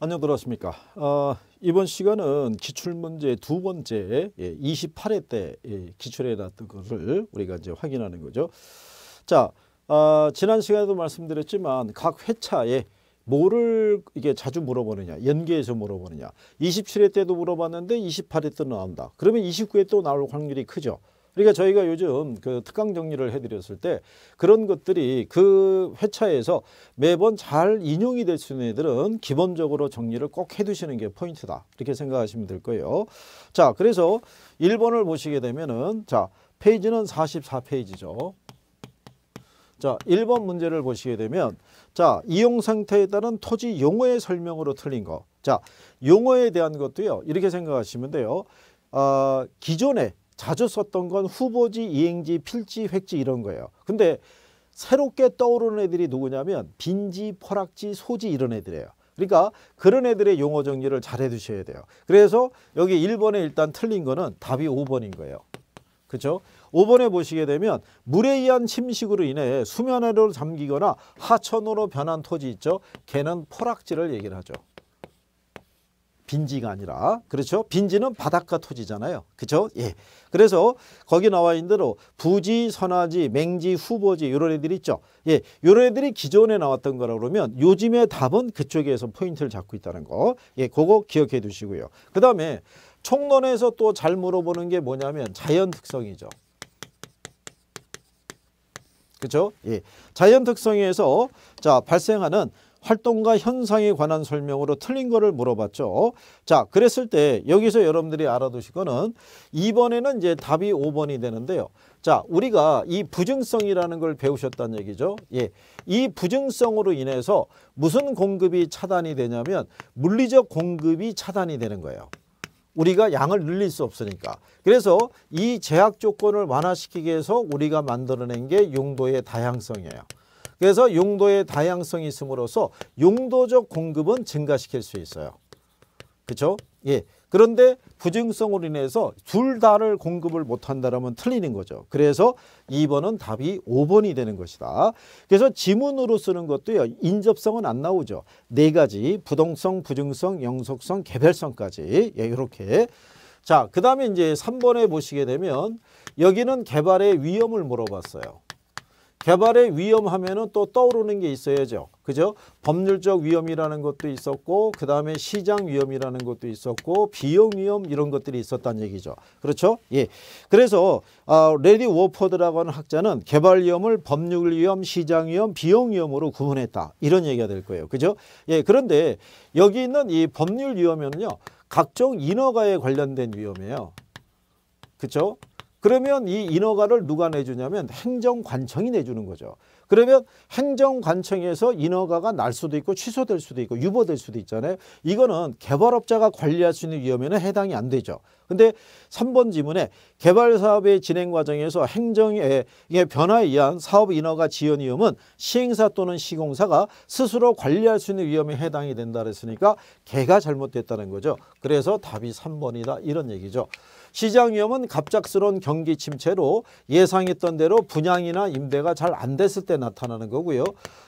안녕 들어왔습니까 어, 이번 시간은 기출문제 두 번째 예, 28회 때 예, 기출해 놨던 것을 우리가 이제 확인하는 거죠. 자 어, 지난 시간에도 말씀드렸지만 각 회차에 뭐를 이게 자주 물어보느냐 연계해서 물어보느냐 27회 때도 물어봤는데 28회 때 나온다. 그러면 29회 또 나올 확률이 크죠. 그러니까 저희가 요즘 그 특강 정리를 해드렸을 때 그런 것들이 그 회차에서 매번 잘 인용이 될 수 있는 애들은 기본적으로 정리를 꼭 해두시는 게 포인트다. 이렇게 생각하시면 될 거예요. 자, 그래서 1번을 보시게 되면은 자, 페이지는 44페이지죠. 자, 1번 문제를 보시게 되면 자, 이용 상태에 따른 토지 용어의 설명으로 틀린 거. 자, 용어에 대한 것도요. 이렇게 생각하시면 돼요. 어, 기존에 자주 썼던 건 후보지, 이행지, 필지, 획지 이런 거예요. 근데 새롭게 떠오르는 애들이 누구냐면 빈지, 퍼락지, 소지 이런 애들이에요. 그러니까 그런 애들의 용어 정리를 잘 해두셔야 돼요. 그래서 여기 1번에 일단 틀린 거는 답이 5번인 거예요. 그렇죠? 5번에 보시게 되면 물에 의한 침식으로 인해 수면 아래로 잠기거나 하천으로 변한 토지 있죠. 걔는 포락지를 얘기를 하죠. 빈지가 아니라 그렇죠. 빈지는 바닷가 토지잖아요. 그렇죠? 예. 그래서 거기 나와 있는 대로 부지, 선화지, 맹지, 후보지 이런 애들이 있죠. 예. 이런 애들이 기존에 나왔던 거라 그러면 요즘의 답은 그쪽에서 포인트를 잡고 있다는 거. 예. 그거 기억해 두시고요. 그다음에 총론에서 또 잘 물어보는 게 뭐냐면 자연 특성이죠. 그렇죠? 예. 자연 특성에서 자, 발생하는 활동과 현상에 관한 설명으로 틀린 거를 물어봤죠. 자, 그랬을 때 여기서 여러분들이 알아두실 거는 이번에는 이제 답이 5번이 되는데요. 자, 우리가 이 부증성이라는 걸 배우셨다는 얘기죠. 예. 이 부증성으로 인해서 무슨 공급이 차단이 되냐면 물리적 공급이 차단이 되는 거예요. 우리가 양을 늘릴 수 없으니까. 그래서 이 제약 조건을 완화시키기 위해서 우리가 만들어낸 게 용도의 다양성이에요. 그래서 용도의 다양성이 있음으로써 용도적 공급은 증가시킬 수 있어요. 그렇죠? 예. 그런데 부증성으로 인해서 둘 다를 공급을 못한다면 틀리는 거죠. 그래서 2번은 답이 5번이 되는 것이다. 그래서 지문으로 쓰는 것도요. 인접성은 안 나오죠. 네 가지 부동성, 부증성, 영속성, 개별성까지 예, 이렇게 자, 그 다음에 이제 3번에 보시게 되면 여기는 개발의 위험을 물어봤어요. 개발의 위험하면은 또 떠오르는 게 있어야죠. 그죠? 법률적 위험이라는 것도 있었고 그 다음에 시장 위험이라는 것도 있었고 비용 위험 이런 것들이 있었다는 얘기죠. 그렇죠? 예. 그래서 어, 레디 워퍼드라고 하는 학자는 개발 위험을 법률 위험, 시장 위험, 비용 위험으로 구분했다. 이런 얘기가 될 거예요. 그죠? 예. 그런데 여기 있는 이 법률 위험은요. 각종 인허가에 관련된 위험이에요. 그렇죠? 그러면 이 인허가를 누가 내주냐면 행정관청이 내주는 거죠. 그러면 행정관청에서 인허가가 날 수도 있고 취소될 수도 있고 유보될 수도 있잖아요. 이거는 개발업자가 관리할 수 있는 위험에는 해당이 안 되죠. 근데 3번 지문에 개발 사업의 진행 과정에서 행정의 변화에 의한 사업 인허가 지연 위험은 시행사 또는 시공사가 스스로 관리할 수 있는 위험에 해당이 된다 그랬으니까 개가 잘못됐다는 거죠. 그래서 답이 3번이다 이런 얘기죠. 시장 위험은 갑작스러운 경기 침체로 예상했던 대로 분양이나 임대가 잘 안 됐을 때 나타나는 거고요.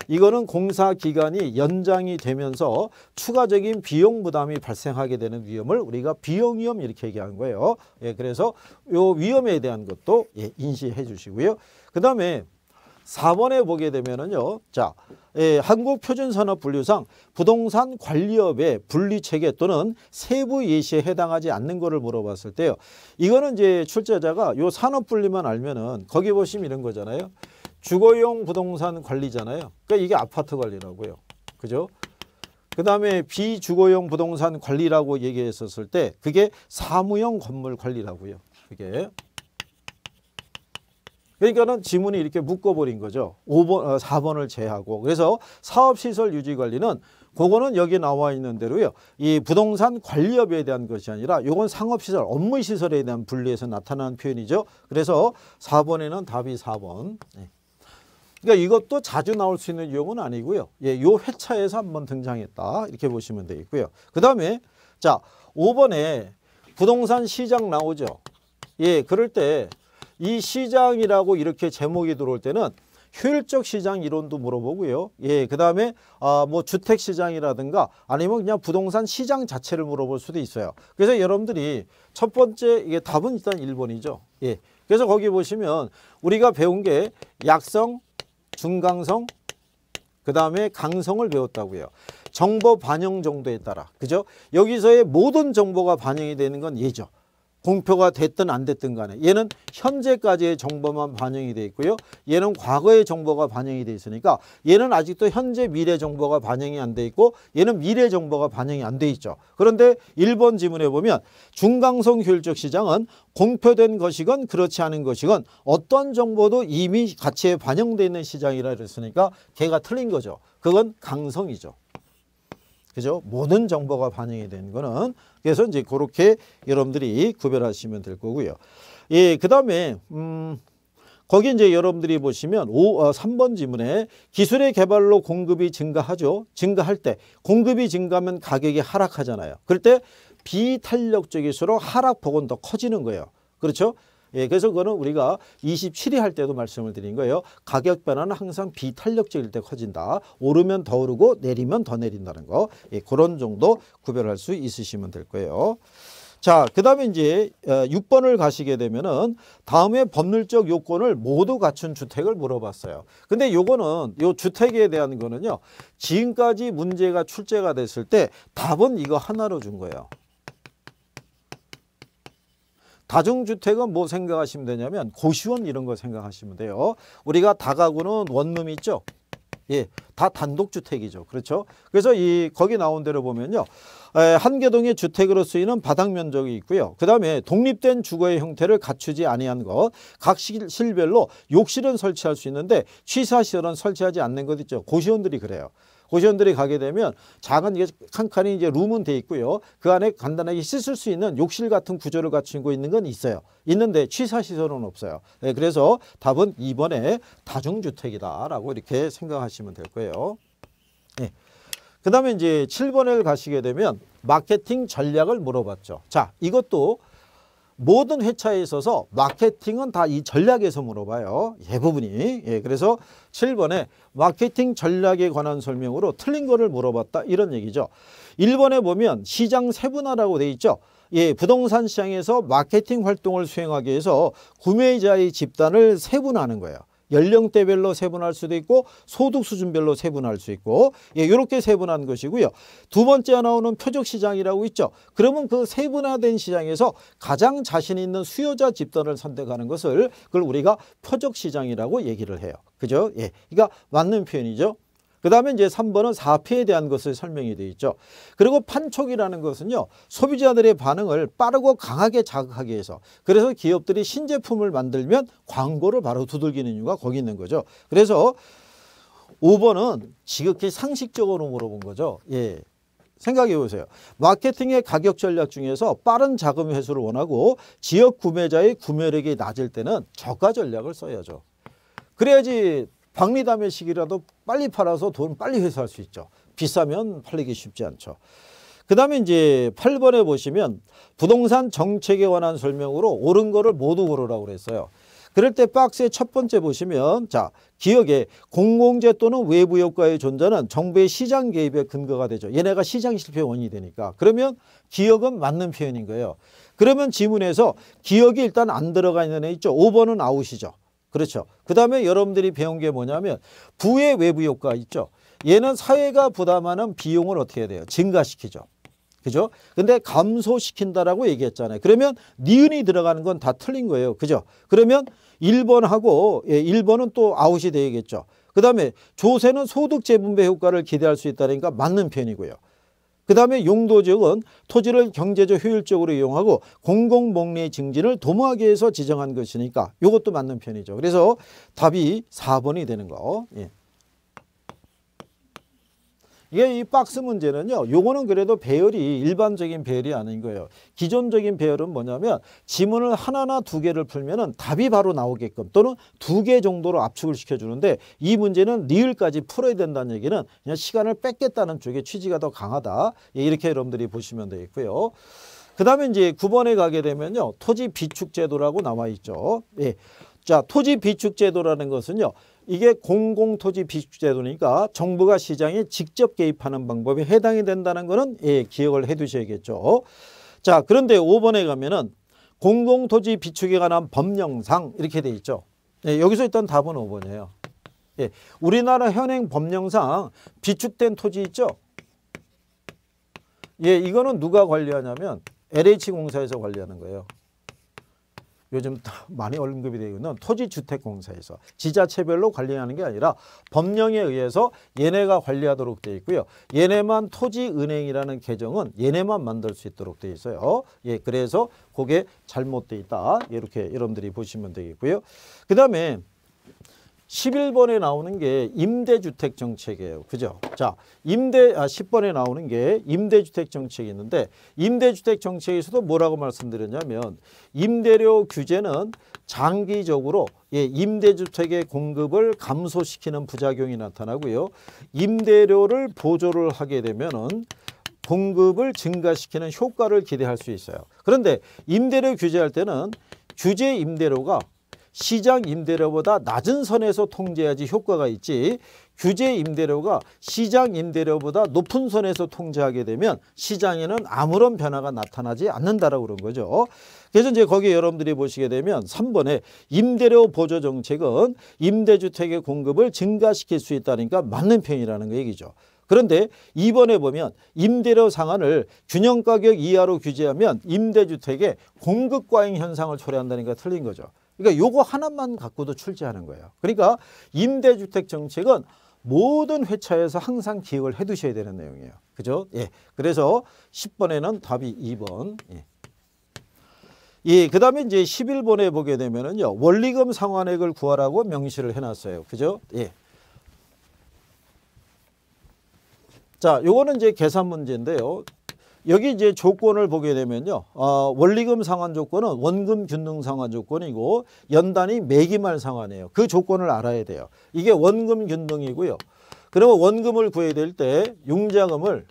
이거는 공사 기간이 연장이 되면서 추가적인 비용 부담이 발생하게 되는 위험을 우리가 비용 위험 이렇게 얘기하는 거예요. 예, 그래서 요 위험에 대한 것도 예, 인식해 주시고요. 그 다음에 4번에 보게 되면은요. 자, 예, 한국표준산업분류상 부동산 관리업의 분리체계 또는 세부 예시에 해당하지 않는 것을 물어봤을 때요. 이거는 이제 출제자가 요 산업분리만 알면은 거기 보시면 이런 거잖아요. 주거용 부동산 관리잖아요. 그러니까 이게 아파트 관리라고요. 그죠? 그 다음에 비주거용 부동산 관리라고 얘기했었을 때 그게 사무용 건물 관리라고요. 그게 그러니까는 지문이 이렇게 묶어버린 거죠. 5번, 4번을 어, 제하고. 그래서 사업시설 유지관리는 그거는 여기 나와 있는 대로요. 이 부동산 관리업에 대한 것이 아니라 이건 상업시설, 업무시설에 대한 분리에서 나타나는 표현이죠. 그래서 4번에는 답이 4번. 네. 그러니까 이것도 자주 나올 수 있는 유형은 아니고요. 예, 요 회차에서 한번 등장했다. 이렇게 보시면 되겠고요. 그 다음에 자 5번에 부동산 시장 나오죠. 예, 그럴 때이 시장이라고 이렇게 제목이 들어올 때는 효율적 시장 이론도 물어보고요. 예, 그 다음에 아, 뭐 주택 시장이라든가 아니면 그냥 부동산 시장 자체를 물어볼 수도 있어요. 그래서 여러분들이 첫 번째 이게 답은 일단 일번이죠 예. 그래서 거기 보시면 우리가 배운 게 약성, 중강성, 그 다음에 강성을 배웠다고요. 정보 반영 정도에 따라. 그죠? 여기서의 모든 정보가 반영이 되는 건 예죠. 공표가 됐든 안 됐든 간에 얘는 현재까지의 정보만 반영이 돼 있고요. 얘는 과거의 정보가 반영이 돼 있으니까 얘는 아직도 현재 미래 정보가 반영이 안 돼 있고 얘는 미래 정보가 반영이 안 돼 있죠. 그런데 1번 지문에 보면 중강성 효율적 시장은 공표된 것이건 그렇지 않은 것이건 어떤 정보도 이미 가치에 반영돼 있는 시장이라 그랬으니까 걔가 틀린 거죠. 그건 강성이죠. 그죠? 모든 정보가 반영이 된 거는 그래서 이제 그렇게 여러분들이 구별하시면 될 거고요. 예, 그다음에 음 거기 이제 여러분들이 보시면 5, 어, 3번 지문에 기술의 개발로 공급이 증가하죠. 증가할 때 공급이 증가하면 가격이 하락하잖아요. 그럴 때 비탄력적일수록 하락폭은 더 커지는 거예요. 그렇죠? 예, 그래서 그거는 우리가 27위 할 때도 말씀을 드린 거예요. 가격 변화는 항상 비탄력적일 때 커진다. 오르면 더 오르고 내리면 더 내린다는 거. 예, 그런 정도 구별할 수 있으시면 될 거예요. 자, 그 다음에 이제 6번을 어, 가시게 되면은 다음에 법률적 요건을 모두 갖춘 주택을 물어봤어요. 근데 요거는 요 주택에 대한 거는요. 지금까지 문제가 출제가 됐을 때 답은 이거 하나로 준 거예요. 다중주택은 뭐 생각하시면 되냐면 고시원 이런 거 생각하시면 돼요. 우리가 다가구는 원룸 있죠. 예, 다 단독주택이죠. 그렇죠? 그래서 이 거기 나온 대로 보면요. 에, 한 개동의 주택으로 쓰이는 바닥 면적이 있고요. 그 다음에 독립된 주거의 형태를 갖추지 아니한 것, 각 실별로 욕실은 설치할 수 있는데 취사시설은 설치하지 않는 것 있죠. 고시원들이 그래요. 고시원들이 가게 되면 작은 이게 칸 칸이 이제 룸은 돼 있고요. 그 안에 간단하게 씻을 수 있는 욕실 같은 구조를 갖추고 있는 건 있어요. 있는데 취사시설은 없어요. 네, 그래서 답은 이번에 다중주택이다라고 이렇게 생각하시면 될 거예요. 네. 그 다음에 이제 7번을 가시게 되면 마케팅 전략을 물어봤죠. 자, 이것도 모든 회차에 있어서 마케팅은 다 이 전략에서 물어봐요. 대부분이. 예, 예, 그래서 7번에 마케팅 전략에 관한 설명으로 틀린 거를 물어봤다. 이런 얘기죠. 1번에 보면 시장 세분화라고 돼 있죠. 예, 부동산 시장에서 마케팅 활동을 수행하기 위해서 구매자의 집단을 세분화하는 거예요. 연령대별로 세분할 수도 있고 소득 수준별로 세분할 수 있고 예, 이렇게 세분한 것이고요. 두 번째 나오는 표적 시장이라고 있죠. 그러면 그 세분화된 시장에서 가장 자신 있는 수요자 집단을 선택하는 것을 그걸 우리가 표적 시장이라고 얘기를 해요. 그죠? 예. 그러니까 맞는 표현이죠. 그 다음에 이제 3번은 사피에 대한 것을 설명이 되어 있죠. 그리고 판촉이라는 것은요. 소비자들의 반응을 빠르고 강하게 자극하기 위해서 그래서 기업들이 신제품을 만들면 광고를 바로 두들기는 이유가 거기 있는 거죠. 그래서 5번은 지극히 상식적으로 물어본 거죠. 예. 생각해 보세요. 마케팅의 가격 전략 중에서 빠른 자금 회수를 원하고 지역 구매자의 구매력이 낮을 때는 저가 전략을 써야죠. 그래야지 박리담의 시기라도 빨리 팔아서 돈 빨리 회수할 수 있죠. 비싸면 팔리기 쉽지 않죠. 그 다음에 이제 8번에 보시면 부동산 정책에 관한 설명으로 옳은 거를 모두 고르라고 그랬어요. 그럴 때 박스의 첫 번째 보시면 자 기억에 공공재 또는 외부 효과의 존재는 정부의 시장 개입에 근거가 되죠. 얘네가 시장 실패 원인이 되니까. 그러면 기억은 맞는 표현인 거예요. 그러면 지문에서 기억이 일단 안 들어가 있는 애 있죠. 5번은 아웃이죠. 그렇죠. 그 다음에 여러분들이 배운 게 뭐냐면 부의 외부 효과 있죠. 얘는 사회가 부담하는 비용을 어떻게 해야 돼요? 증가시키죠. 그죠? 근데 감소시킨다라고 얘기했잖아요. 그러면 니은이 들어가는 건 다 틀린 거예요. 그죠? 그러면 1번하고 예, 1번은 또 아웃이 되겠죠. 그 다음에 조세는 소득 재분배 효과를 기대할 수 있다니까 맞는 편이고요. 그 다음에 용도지역은 토지를 경제적 효율적으로 이용하고 공공복리 증진을 도모하기 위해서 지정한 것이니까 이것도 맞는 편이죠. 그래서 답이 4번이 되는 거. 예. 이게 이 박스 문제는요. 요거는 그래도 배열이 일반적인 배열이 아닌 거예요. 기존적인 배열은 뭐냐면 지문을 하나나 두 개를 풀면은 답이 바로 나오게끔 또는 두 개 정도로 압축을 시켜주는데 이 문제는 리을까지 풀어야 된다는 얘기는 그냥 시간을 뺏겠다는 쪽의 취지가 더 강하다. 예, 이렇게 여러분들이 보시면 되겠고요. 그 다음에 이제 9번에 가게 되면요. 토지 비축제도라고 나와 있죠. 예. 자, 토지 비축 제도라는 것은요. 이게 공공토지 비축제도니까 정부가 시장에 직접 개입하는 방법이 해당이 된다는 것은 예, 기억을 해두셔야겠죠. 자 그런데 5번에 가면은 공공토지 비축에 관한 법령상 이렇게 돼 있죠. 예, 여기서 일단 답은 5번이에요. 예, 우리나라 현행 법령상 비축된 토지 있죠. 예, 이거는 누가 관리하냐면 LH공사에서 관리하는 거예요. 요즘 많이 언급이 되고는 토지주택공사에서 지자체별로 관리하는 게 아니라 법령에 의해서 얘네가 관리하도록 되어 있고요. 얘네만 토지은행이라는 계정은 얘네만 만들 수 있도록 되어 있어요. 예, 그래서 그게 잘못돼 있다. 이렇게 여러분들이 보시면 되겠고요. 그 다음에 11번에 나오는 게 임대주택 정책이에요. 그죠? 자, 임대 아 10번에 나오는 게 임대주택 정책이 있는데 임대주택 정책에서도 뭐라고 말씀드렸냐면 임대료 규제는 장기적으로 예, 임대주택의 공급을 감소시키는 부작용이 나타나고요. 임대료를 보조를 하게 되면은 공급을 증가시키는 효과를 기대할 수 있어요. 그런데 임대료 규제할 때는 규제 임대료가 시장 임대료보다 낮은 선에서 통제해야지 효과가 있지 규제 임대료가 시장 임대료보다 높은 선에서 통제하게 되면 시장에는 아무런 변화가 나타나지 않는다라고 그런 거죠. 그래서 이제 거기에 여러분들이 보시게 되면 3번에 임대료 보조 정책은 임대주택의 공급을 증가시킬 수 있다니까 맞는 편이라는 얘기죠. 그런데 이번에 보면 임대료 상한을 균형가격 이하로 규제하면 임대주택의 공급과잉 현상을 초래한다는 게 틀린 거죠. 그러니까 요거 하나만 갖고도 출제하는 거예요. 그러니까 임대주택 정책은 모든 회차에서 항상 기억을 해 두셔야 되는 내용이에요. 그죠? 예. 그래서 10번에는 답이 2번. 예. 예, 그 다음에 이제 11번에 보게 되면은요, 원리금 상환액을 구하라고 명시를 해놨어요. 그죠? 예. 자, 요거는 이제 계산 문제인데요. 여기 이제 조건을 보게 되면요. 어, 원리금 상환 조건은 원금 균등 상환 조건이고 연단이 매기말 상환이에요. 그 조건을 알아야 돼요. 이게 원금 균등이고요. 그러면 원금을 구해야 될 때 융자금을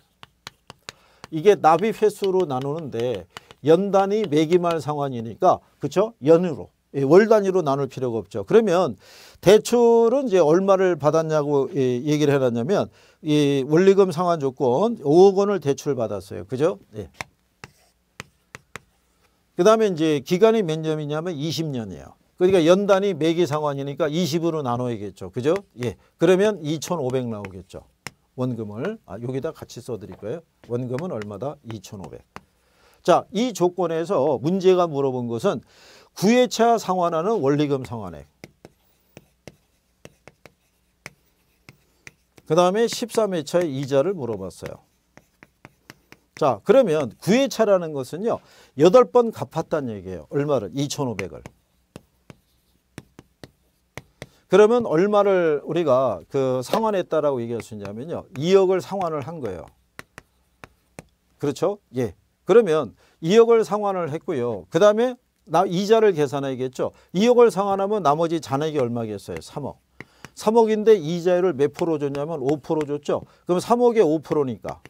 이게 납입 횟수로 나누는데 연단이 매기말 상환이니까 그쵸? 연으로 예, 월 단위로 나눌 필요가 없죠. 그러면 대출은 이제 얼마를 받았냐고 예, 얘기를 해놨냐면 이 원리금 상환 조건 5억 원을 대출 받았어요. 그죠? 예. 그 다음에 이제 기간이 몇 년이냐면 20년이에요. 그러니까 연단이 매기 상환이니까 20으로 나눠야겠죠. 그죠? 예. 그러면 2,500 나오겠죠. 원금을 아, 여기다 같이 써드릴 거예요. 원금은 얼마다? 2,500. 자, 이 조건에서 문제가 물어본 것은 9회차 상환하는 원리금 상환액 그 다음에 13회차의 이자를 물어봤어요. 자 그러면 9회차라는 것은요. 8번 갚았다는 얘기예요. 얼마를? 2,500을. 그러면 얼마를 우리가 그 상환했다라고 얘기할 수 있냐면요. 2억을 상환을 한 거예요. 그렇죠? 예. 그러면 2억을 상환을 했고요. 그 다음에 나 이자를 계산해야겠죠. 2억을 상환하면 나머지 잔액이 얼마겠어요? 3억. 3억인데 이자율을 몇 프로 줬냐면 5% 줬죠. 그럼 3억에 5%니까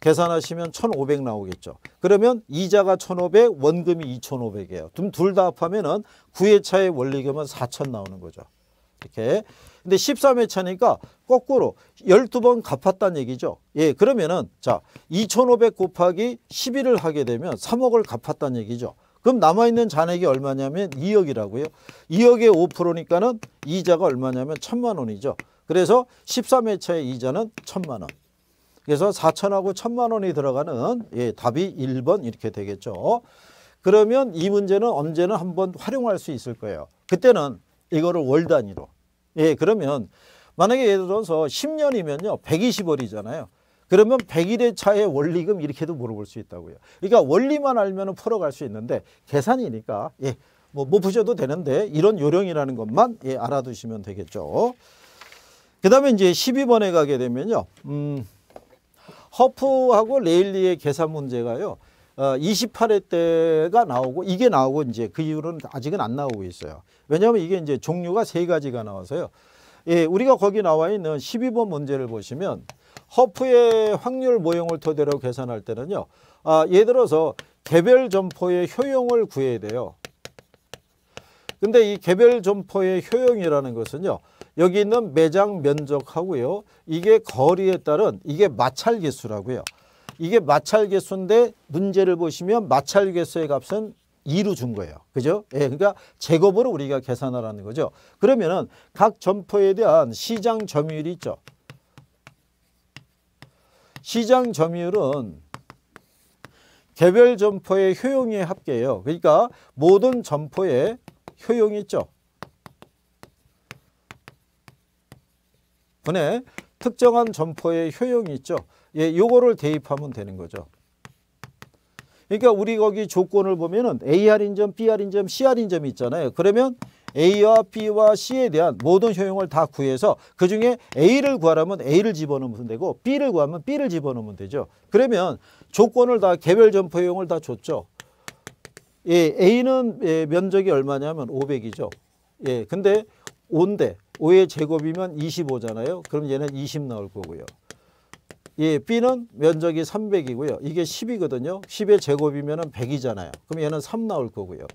계산하시면 1,500 나오겠죠. 그러면 이자가 1,500, 원금이 2,500이에요. 그럼 둘 다 합하면은 9회차의 원리금은 4,000 나오는 거죠. 이렇게. 근데 13회차니까 거꾸로 12번 갚았다는 얘기죠. 예, 그러면은 자, 2,500 곱하기 11을 하게 되면 3억을 갚았다는 얘기죠. 그럼 남아있는 잔액이 얼마냐면 2억이라고요. 2억의 5%니까는 이자가 얼마냐면 1 천만 원이죠. 그래서 13회차의 이자는 1 천만 원. 그래서 4천하고 1 천만 원이 들어가는 예, 답이 1번 이렇게 되겠죠. 그러면 이 문제는 언제는 한번 활용할 수 있을 거예요. 그때는 이거를 월 단위로. 예, 그러면 만약에 예를 들어서 10년이면요. 120월이잖아요. 그러면 100일의 차의 원리금 이렇게도 물어볼 수 있다고요. 그러니까 원리만 알면 풀어갈 수 있는데 계산이니까 예, 뭐, 뭐 보셔도 되는데 이런 요령이라는 것만 예, 알아두시면 되겠죠. 그 다음에 이제 12번에 가게 되면요. 음, 허프하고 레일리의 계산 문제가요. 28회 어, 때가 나오고 이게 나오고 이제 그 이후로는 아직은 안 나오고 있어요. 왜냐하면 이게 이제 종류가 세 가지가 나와서요. 예, 우리가 거기 나와 있는 12번 문제를 보시면 허프의 확률 모형을 토대로 계산할 때는요. 아, 예를 들어서 개별 점포의 효용을 구해야 돼요. 근데 이 개별 점포의 효용이라는 것은요. 여기 있는 매장 면적하고요. 이게 거리에 따른 이게 마찰 개수라고요. 이게 마찰 개수인데 문제를 보시면 마찰 개수의 값은 2로 준 거예요. 그죠? 예, 그러니까 제곱으로 우리가 계산하라는 거죠. 그러면은 각 점포에 대한 시장 점유율이 있죠. 시장 점유율은 개별 점포의 효용의 합계예요. 그러니까 모든 점포의 효용이 있죠. 분에 특정한 점포의 효용이 있죠. 예, 요거를 대입하면 되는 거죠. 그러니까 우리 거기 조건을 보면은 AR 인점, BR 인점, CR 인점이 있잖아요. 그러면 A와 B와 C에 대한 모든 효용을 다 구해서 그중에 A를 구하라면 A를 집어넣으면 되고 B를 구하면 B를 집어넣으면 되죠. 그러면 조건을 다 개별 점포 효용을 다 줬죠. 예, A는 예, 면적이 얼마냐면 500이죠. 예, 근데 5인데 5의 제곱이면 25잖아요. 그럼 얘는 20 나올 거고요. 예, B는 면적이 300이고요. 이게 10이거든요. 10의 제곱이면 100이잖아요. 그럼 얘는 3 나올 거고요.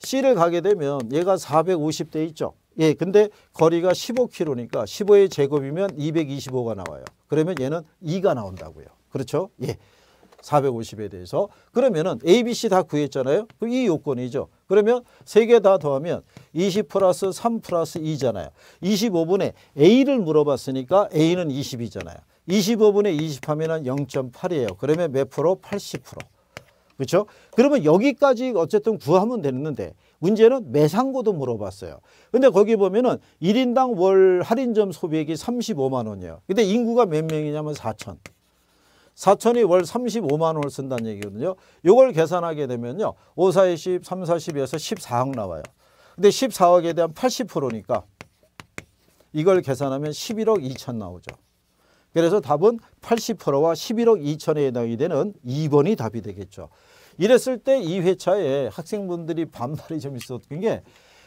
C를 가게 되면 얘가 450대 있죠. 예, 근데 거리가 15km니까 15의 제곱이면 225가 나와요. 그러면 얘는 2가 나온다고요. 그렇죠? 예. 450에 대해서 그러면은 A, B, C 다 구했잖아요. 그 이 요건이죠. 그러면 세 개 다 더하면 20 플러스 3 플러스 2잖아요. 25분에 A를 물어봤으니까 A는 20이잖아요. 25분에 20 하면 은 0.8이에요. 그러면 몇 프로? 80 프로. 그렇죠? 그러면 여기까지 어쨌든 구하면 되는데 문제는 매상고도 물어봤어요. 근데 거기 보면은 1인당 월 할인점 소비액이 35만 원이에요. 근데 인구가 몇 명이냐면 4천. 4천이 월 35만 원을 쓴다는 얘기거든요. 요걸 계산하게 되면요. 5, 4, 20, 3, 4, 10에서 14억 나와요. 근데 14억에 대한 80%니까 이걸 계산하면 11억 2천 나오죠. 그래서 답은 80%와 11억 2천에 해당이 되는 2번이 답이 되겠죠. 이랬을 때이 회차에 학생분들이 반발이 좀 있었던 게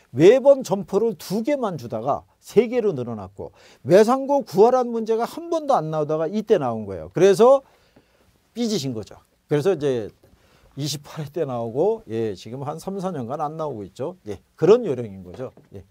매번 점포를 두 개만 주다가 세 개로 늘어났고 외상고 구하란 문제가 한 번도 안 나오다가 이때 나온 거예요. 그래서 삐지신 거죠. 그래서 이제 28회 때 나오고 예 지금 한 3, 4년간 안 나오고 있죠. 예 그런 요령인 거죠. 예.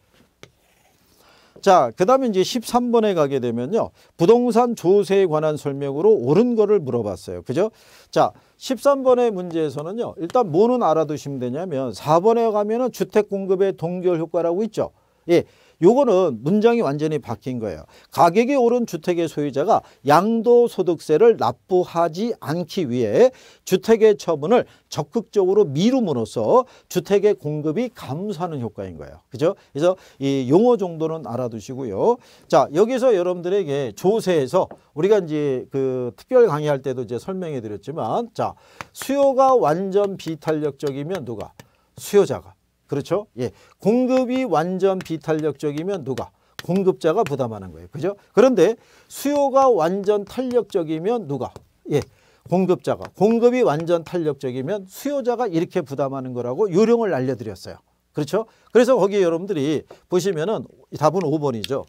자, 그 다음에 이제 13번에 가게 되면요. 부동산 조세에 관한 설명으로 옳은 거를 물어봤어요. 그죠? 자, 13번의 문제에서는요. 일단 뭐는 알아두시면 되냐면 4번에 가면은 주택 공급의 동결 효과라고 있죠. 예. 요거는 문장이 완전히 바뀐 거예요. 가격이 오른 주택의 소유자가 양도소득세를 납부하지 않기 위해 주택의 처분을 적극적으로 미룸으로써 주택의 공급이 감소하는 효과인 거예요. 그죠? 그래서 이 용어 정도는 알아두시고요. 자, 여기서 여러분들에게 조세에서 우리가 이제 그 특별 강의할 때도 이제 설명해 드렸지만 자, 수요가 완전 비탄력적이면 누가? 수요자가. 그렇죠? 예. 공급이 완전 비탄력적이면 누가? 공급자가 부담하는 거예요. 그죠? 그런데 수요가 완전 탄력적이면 누가? 예. 공급자가. 공급이 완전 탄력적이면 수요자가 이렇게 부담하는 거라고 요령을 알려드렸어요. 그렇죠? 그래서 거기 여러분들이 보시면은 답은 5번이죠.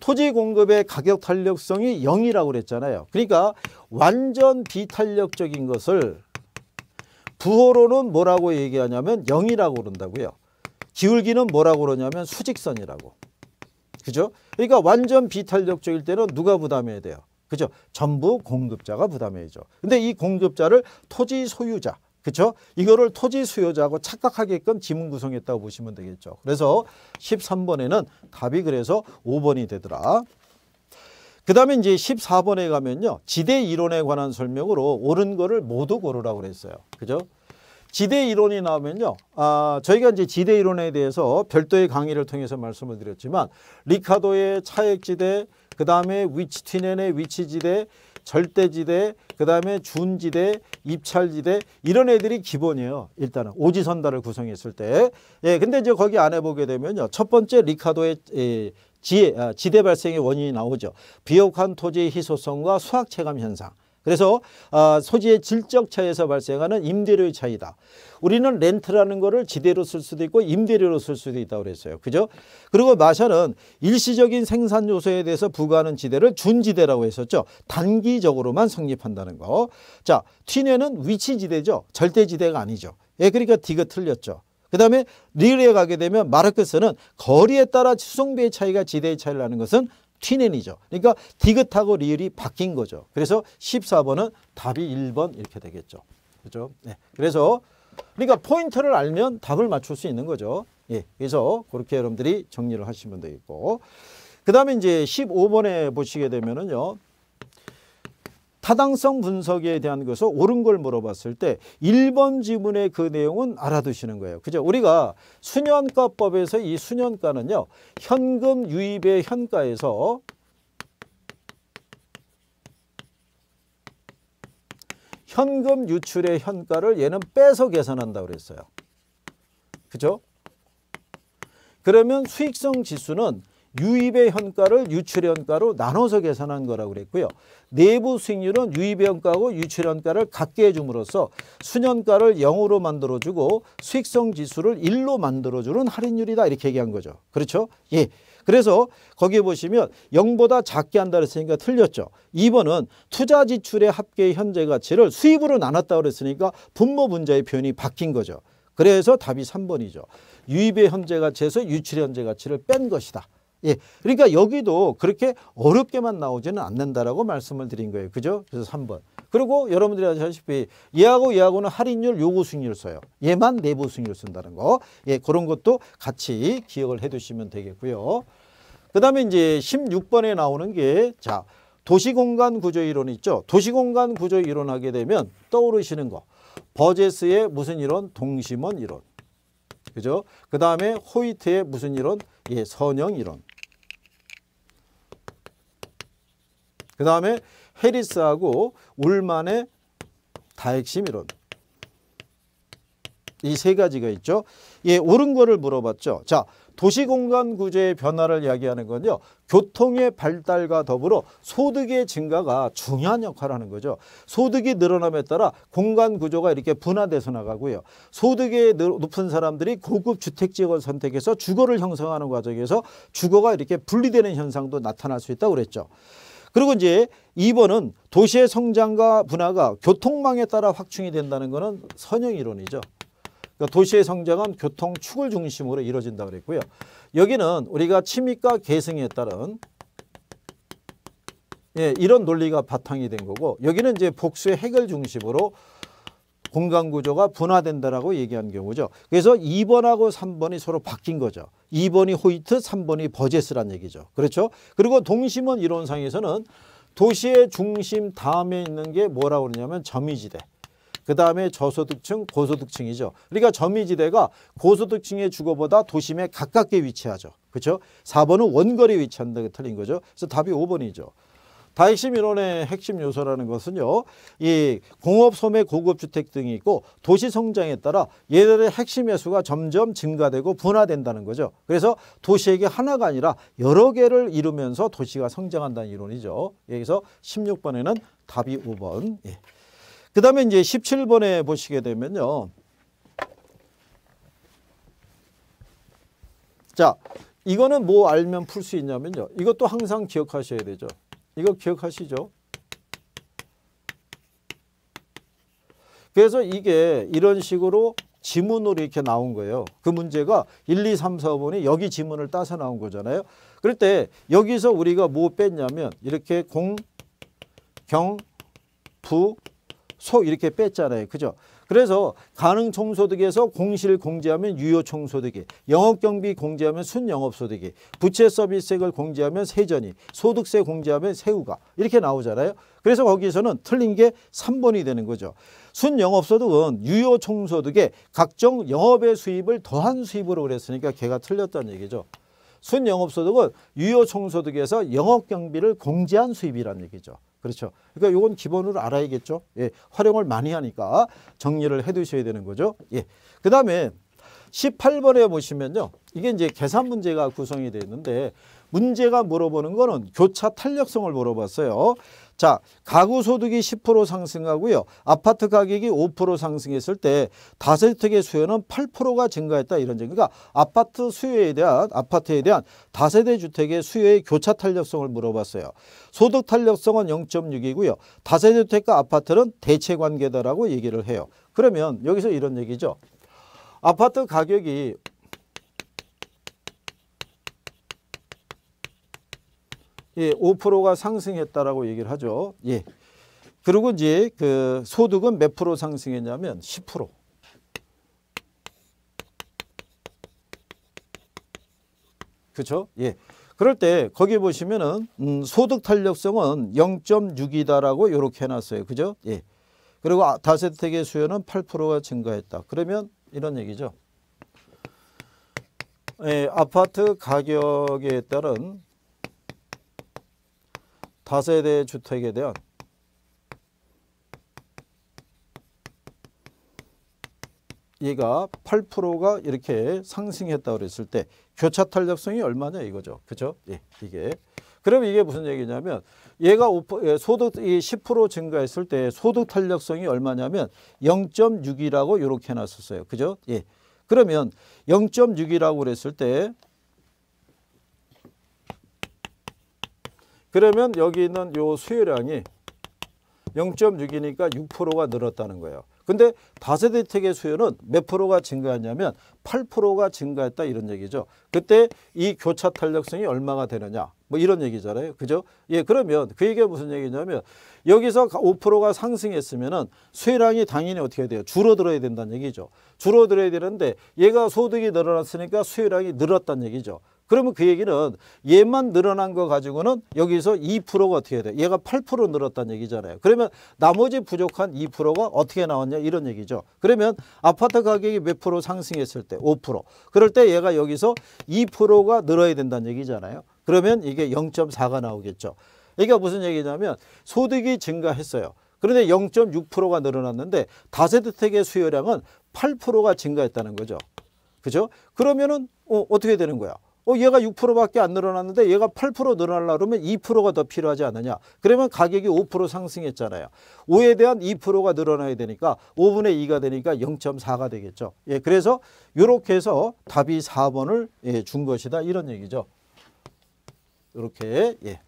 토지 공급의 가격 탄력성이 0이라고 그랬잖아요. 그러니까 완전 비탄력적인 것을 부호로는 뭐라고 얘기하냐면 0이라고 그런다고요. 기울기는 뭐라고 그러냐면 수직선이라고. 그죠? 그러니까 완전 비탄력적일 때는 누가 부담해야 돼요? 그죠? 전부 공급자가 부담해야죠. 근데 이 공급자를 토지 소유자, 그죠 이거를 토지 수요자하고 착각하게끔 지문 구성했다고 보시면 되겠죠. 그래서 13번에는 답이 그래서 5번이 되더라. 그 다음에 이제 14번에 가면요. 지대 이론에 관한 설명으로 옳은 거를 모두 고르라고 그랬어요. 그죠? 지대 이론이 나오면요. 아, 저희가 이제 지대 이론에 대해서 별도의 강의를 통해서 말씀을 드렸지만 리카도의 차액지대, 그 다음에 위치티넨의 위치지대, 절대지대, 그 다음에 준지대, 입찰지대 이런 애들이 기본이에요. 일단은 오지선다를 구성했을 때. 예, 근데 이제 거기 안에 보게 되면요. 첫 번째 리카도의 예, 지, 어, 지대 발생의 원인이 나오죠. 비옥한 토지의 희소성과 수확체감 현상. 그래서 어, 소지의 질적 차이에서 발생하는 임대료의 차이다. 우리는 렌트라는 거를 지대로 쓸 수도 있고 임대료로 쓸 수도 있다고 그랬어요. 그죠? 그리고 마샤는 일시적인 생산 요소에 대해서 부과하는 지대를 준지대라고 했었죠. 단기적으로만 성립한다는 거. 자, 튀뇌는 위치지대죠. 절대지대가 아니죠. 예, 그러니까 디가 틀렸죠. 그 다음에 리을에 가게 되면 마르크스는 거리에 따라 수송비의 차이가 지대의 차이라는 것은 튀넨이죠. 그러니까 디귿하고 리을이 바뀐 거죠. 그래서 14번은 답이 1번 이렇게 되겠죠. 그죠? 네. 그래서 그러니까 포인트를 알면 답을 맞출 수 있는 거죠. 예. 그래서 그렇게 여러분들이 정리를 하시면 되겠고. 그 다음에 이제 15번에 보시게 되면은요. 타당성 분석에 대한 것을 옳은 걸 물어봤을 때 1번 지문의 그 내용은 알아두시는 거예요. 그죠? 우리가 수년가법에서 이 수년가는요. 현금 유입의 현가에서 현금 유출의 현가를 얘는 빼서 계산한다고 그랬어요. 그죠? 그러면 수익성 지수는 유입의 현가를 유출의 현가로 나눠서 계산한 거라고 그랬고요. 내부 수익률은 유입의 현가하고 유출의 현가를 같게 해줌으로써 순현가를 0으로 만들어주고 수익성 지수를 1로 만들어주는 할인율이다 이렇게 얘기한 거죠. 그렇죠? 예. 그래서 거기에 보시면 0보다 작게 한다 그랬으니까 틀렸죠. 2번은 투자 지출의 합계 현재 가치를 수입으로 나눴다 그랬으니까 분모 분자의 표현이 바뀐 거죠. 그래서 답이 3번이죠. 유입의 현재 가치에서 유출의 현재 가치를 뺀 것이다. 예. 그러니까 여기도 그렇게 어렵게만 나오지는 않는다라고 말씀을 드린 거예요. 그죠? 그래서 3번. 그리고 여러분들이 아시다시피 얘하고 얘하고는 할인율, 요구 수익률 써요. 얘만 내부 수익률 쓴다는 거. 예, 그런 것도 같이 기억을 해 두시면 되겠고요. 그다음에 이제 16번에 나오는 게 자, 도시공간 구조 이론 있죠. 도시공간 구조 이론 하게 되면 떠오르시는 거. 버제스의 무슨 이론? 동심원 이론. 그죠? 그 다음에 호이트의 무슨 이론? 예, 선형 이론. 그 다음에 해리스하고 울만의 다핵심이론 이 세 가지가 있죠. 예, 옳은 거를 물어봤죠. 자, 도시공간 구조의 변화를 이야기하는 건요. 교통의 발달과 더불어 소득의 증가가 중요한 역할을 하는 거죠. 소득이 늘어남에 따라 공간 구조가 이렇게 분화돼서 나가고요. 소득이 높은 사람들이 고급 주택지역을 선택해서 주거를 형성하는 과정에서 주거가 이렇게 분리되는 현상도 나타날 수 있다고 그랬죠. 그리고 이제 2번은 도시의 성장과 분화가 교통망에 따라 확충이 된다는 것은 선형이론이죠. 그러니까 도시의 성장은 교통축을 중심으로 이루어진다 그랬고요. 여기는 우리가 침입과 계승에 따른 예, 이런 논리가 바탕이 된 거고 여기는 이제 복수의 해결 중심으로 공간 구조가 분화된다라고 얘기한 경우죠. 그래서 2번하고 3번이 서로 바뀐 거죠. 2번이 호이트, 3번이 버제스란 얘기죠. 그렇죠? 그리고 동심원 이론상에서는 도시의 중심 다음에 있는 게 뭐라고 그러냐면 점유지대. 그 다음에 저소득층, 고소득층이죠. 그러니까 점유지대가 고소득층의 주거보다 도심에 가깝게 위치하죠. 그렇죠? 4번은 원거리 위치한다고 틀린 거죠. 그래서 답이 5번이죠. 다이심 인원의 핵심 요소라는 것은요. 이 공업, 소매, 고급주택 등이 있고 도시 성장에 따라 얘들의 핵심 요수가 점점 증가되고 분화된다는 거죠. 그래서 도시에게 하나가 아니라 여러 개를 이루면서 도시가 성장한다는 이론이죠. 여기서 16번에는 답이 5번. 예. 그 다음에 이제 17번에 보시게 되면요. 자, 이거는 뭐 알면 풀 수 있냐면요. 이것도 항상 기억하셔야 되죠. 이거 기억하시죠? 그래서 이게 이런 식으로 지문으로 이렇게 나온 거예요. 그 문제가 1, 2, 3, 4, 번이 여기 지문을 따서 나온 거잖아요. 그럴 때 여기서 우리가 뭐 뺐냐면 이렇게 공, 경, 부, 소 이렇게 뺐잖아요. 그죠? 그래서 가능 총소득에서 공실 공제하면 유효 총소득이, 영업 경비 공제하면 순영업 소득이, 부채 서비스액을 공제하면 세전이, 소득세 공제하면 세후가 이렇게 나오잖아요. 그래서 거기에서는 틀린 게 3번이 되는 거죠. 순영업소득은 유효 총소득에 각종 영업의 수입을 더한 수입으로 그랬으니까 걔가 틀렸다는 얘기죠. 순영업소득은 유효 총소득에서 영업경비를 공제한 수입이라는 얘기죠. 그렇죠. 그러니까 요건 기본으로 알아야겠죠. 예, 활용을 많이 하니까 정리를 해 두셔야 되는 거죠. 예. 그다음에 18번에 보시면요. 이게 이제 계산 문제가 구성이 되어 있는데 문제가 물어보는 거는 교차 탄력성을 물어봤어요. 자, 가구 소득이 10% 상승하고요. 아파트 가격이 5% 상승했을 때 다세대주택의 수요는 8%가 증가했다 이런 점. 그러니까 아파트 수요에 대한 아파트에 대한 다세대 주택의 수요의 교차 탄력성을 물어봤어요. 소득 탄력성은 0.6이고요. 다세대 주택과 아파트는 대체 관계다라고 얘기를 해요. 그러면 여기서 이런 얘기죠. 아파트 가격이 예, 5%가 상승했다라고 얘기를 하죠. 예. 그리고 이제 그 소득은 몇 프로 상승했냐면 10%. 그렇죠? 예. 그럴 때 거기 보시면은 음, 소득 탄력성은 0.6이다라고 이렇게 해놨어요. 그죠? 예. 그리고 아, 다세택의 수요는 8%가 증가했다. 그러면 이런 얘기죠. 예, 아파트 가격에 따른 다세대 주택에 대한 얘가 8%가 이렇게 상승했다고 그을때 교차 탄력성이 얼마냐 이거죠. 그죠? 예, 이게 그럼 이게 무슨 얘기냐면 얘가 5%, 소득이 10% 증가했을 때 소득 탄력성이 얼마냐면 0.6이라고 이렇게 해놨었어요. 그죠? 예. 그러면 0.6이라고 그랬을 때 그러면 여기 있는 요 수요량이 0.6이니까 6%가 늘었다는 거예요. 근데 다세대 택의 수요는 몇 프로가 증가했냐면 8%가 증가했다 이런 얘기죠. 그때 이 교차 탄력성이 얼마가 되느냐. 뭐 이런 얘기잖아요. 그죠? 예, 그러면 그 얘기가 무슨 얘기냐면 여기서 5%가 상승했으면은 세량이 당연히 어떻게 돼요? 줄어들어야 된다는 얘기죠. 줄어들어야 되는데 얘가 소득이 늘어났으니까 수요량이 늘었다는 얘기죠. 그러면 그 얘기는 얘만 늘어난 거 가지고는 여기서 2%가 어떻게 돼? 얘가 8% 늘었다는 얘기잖아요. 그러면 나머지 부족한 2%가 어떻게 나왔냐 이런 얘기죠. 그러면 아파트 가격이 몇 프로 상승했을 때 5%. 그럴 때 얘가 여기서 2%가 늘어야 된다는 얘기잖아요. 그러면 이게 0.4가 나오겠죠. 그러 무슨 얘기냐면 소득이 증가했어요. 그런데 0.6%가 늘어났는데 다세대택의 수요량은 8%가 증가했다는 거죠. 그죠? 그러면은 어, 어떻게 되는 거야? 어, 얘가 6%밖에 안 늘어났는데 얘가 8% 늘어나려고 그러면 2%가 더 필요하지 않느냐. 그러면 가격이 5% 상승했잖아요. 5에 대한 2%가 늘어나야 되니까 5분의 2가 되니까 0.4가 되겠죠. 예, 그래서 이렇게 해서 답이 4번을 예, 준 것이다. 이런 얘기죠. 이렇게 예.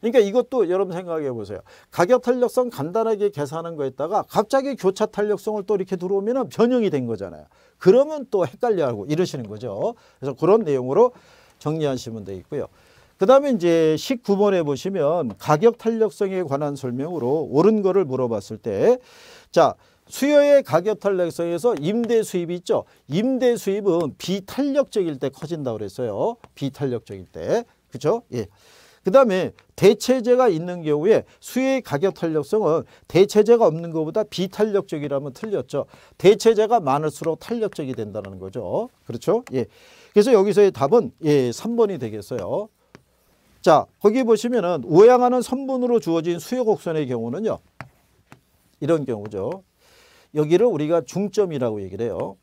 그러니까 이것도 여러분 생각해 보세요. 가격 탄력성 간단하게 계산한 거에다가 갑자기 교차 탄력성을 또 이렇게 들어오면 변형이 된 거잖아요. 그러면 또 헷갈려하고 이러시는 거죠. 그래서 그런 내용으로 정리하시면 되겠고요. 그 다음에 이제 19번에 보시면 가격 탄력성에 관한 설명으로 옳은 거를 물어봤을 때 자, 수요의 가격 탄력성에서 임대 수입이 있죠. 임대 수입은 비탄력적일 때 커진다고 그랬어요. 비탄력적일 때. 그렇죠? 예. 그다음에 대체제가 있는 경우에 수혜의 가격 탄력성은 대체제가 없는 것보다 비탄력적이라면 틀렸죠. 대체제가 많을수록 탄력적이 된다는 거죠. 그렇죠? 예. 그래서 여기서의 답은 예, 3번이 되겠어요. 자, 거기 보시면은 우양하는 선분으로 주어진 수요 곡선의 경우는요. 이런 경우죠. 여기를 우리가 중점이라고 얘기를 해요.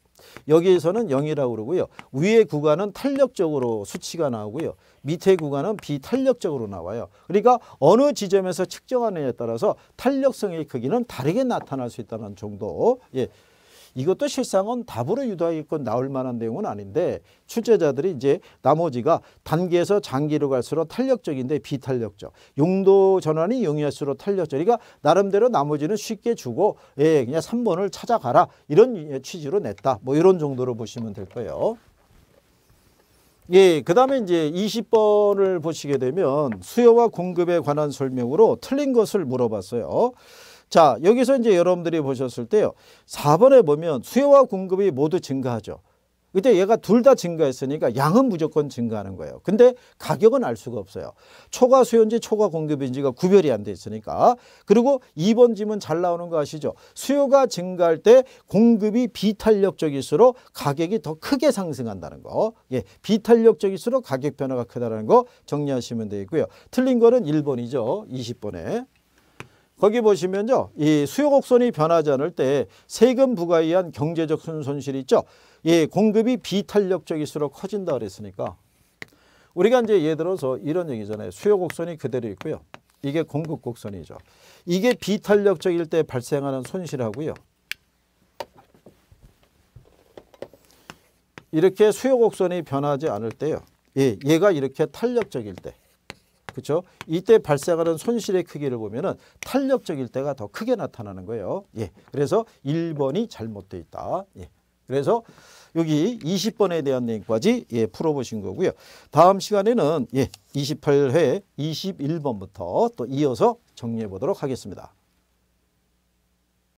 여기에서는 0이라고 그러고요. 위의 구간은 탄력적으로 수치가 나오고요. 밑의 구간은 비탄력적으로 나와요. 그러니까 어느 지점에서 측정하느냐에 따라서 탄력성의 크기는 다르게 나타날 수 있다는 정도. 예. 이것도 실상은 답으로 유도하게끔 나올 만한 내용은 아닌데 출제자들이 이제 나머지가 단기에서 장기로 갈수록 탄력적인데 비탄력적 용도 전환이 용이할수록 탄력적 그러니까 나름대로 나머지는 쉽게 주고 예 그냥 3번을 찾아가라 이런 취지로 냈다 뭐 이런 정도로 보시면 될 거예요. 예, 그 다음에 이제 20번을 보시게 되면 수요와 공급에 관한 설명으로 틀린 것을 물어봤어요. 자, 여기서 이제 여러분들이 보셨을 때요. 4번에 보면 수요와 공급이 모두 증가하죠. 그때 얘가 둘 다 증가했으니까 양은 무조건 증가하는 거예요. 근데 가격은 알 수가 없어요. 초과 수요인지 초과 공급인지가 구별이 안 돼 있으니까. 그리고 2번 짐은 잘 나오는 거 아시죠? 수요가 증가할 때 공급이 비탄력적일수록 가격이 더 크게 상승한다는 거. 예, 비탄력적일수록 가격 변화가 크다는 거 정리하시면 되겠고요. 틀린 거는 1번이죠. 20번에. 거기 보시면요. 이 수요곡선이 변하지 않을 때 세금 부과에 의한 경제적 손실이 있죠. 예, 공급이 비탄력적일수록 커진다 그랬으니까 우리가 이제 예를 들어서 이런 얘기잖아요. 수요곡선이 그대로 있고요. 이게 공급곡선이죠. 이게 비탄력적일 때 발생하는 손실하고요. 이렇게 수요곡선이 변하지 않을 때요. 예, 얘가 이렇게 탄력적일 때 그렇죠? 이때 발생하는 손실의 크기를 보면은 탄력적일 때가 더 크게 나타나는 거예요. 예. 그래서 1번이 잘못돼 있다. 예. 그래서 여기 20번에 대한 내용까지 예, 풀어보신 거고요. 다음 시간에는 예, 28회 21번부터 또 이어서 정리해 보도록 하겠습니다.